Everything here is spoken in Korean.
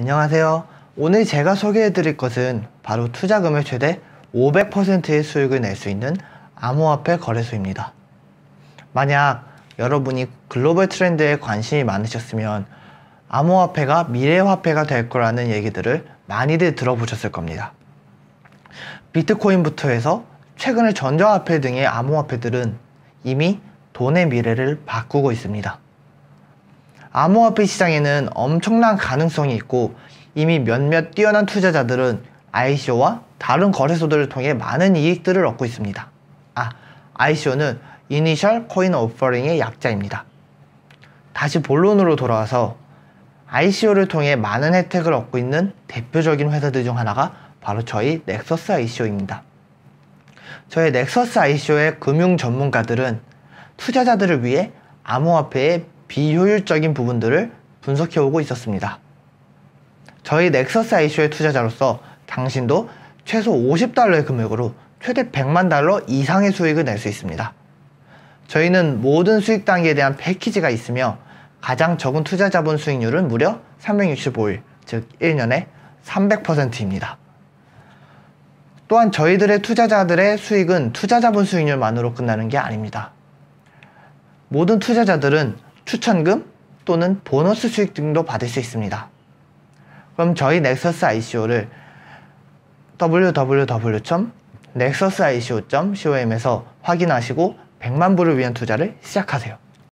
안녕하세요. 오늘 제가 소개해 드릴 것은 바로 투자금의 최대 500%의 수익을 낼 수 있는 암호화폐 거래소입니다. 만약 여러분이 글로벌 트렌드에 관심이 많으셨으면 암호화폐가 미래화폐가 될 거라는 얘기들을 많이들 들어보셨을 겁니다. 비트코인부터 해서 최근의 전자화폐 등의 암호화폐들은 이미 돈의 미래를 바꾸고 있습니다. 암호화폐 시장에는 엄청난 가능성이 있고 이미 몇몇 뛰어난 투자자들은 ICO와 다른 거래소들을 통해 많은 이익들을 얻고 있습니다. 아, ICO는 이니셜 코인 오퍼링의 약자입니다. 다시 본론으로 돌아와서 ICO를 통해 많은 혜택을 얻고 있는 대표적인 회사들 중 하나가 바로 저희 넥서스 ICO입니다. 저희 넥서스 ICO의 금융 전문가들은 투자자들을 위해 암호화폐의 비효율적인 부분들을 분석해오고 있었습니다. 저희 넥서스 아이쇼의 투자자로서 당신도 최소 50달러의 금액으로 최대 100만 달러 이상의 수익을 낼 수 있습니다. 저희는 모든 수익 단계에 대한 패키지가 있으며 가장 적은 투자 자본 수익률은 무려 365일, 즉 1년에 300%입니다. 또한 저희들의 투자자들의 수익은 투자 자본 수익률만으로 끝나는 게 아닙니다. 모든 투자자들은 추천금 또는 보너스 수익 등도 받을 수 있습니다. 그럼 저희 넥서스 ICO를 www.nexusico.com에서 확인하시고 100만 불을 위한 투자를 시작하세요.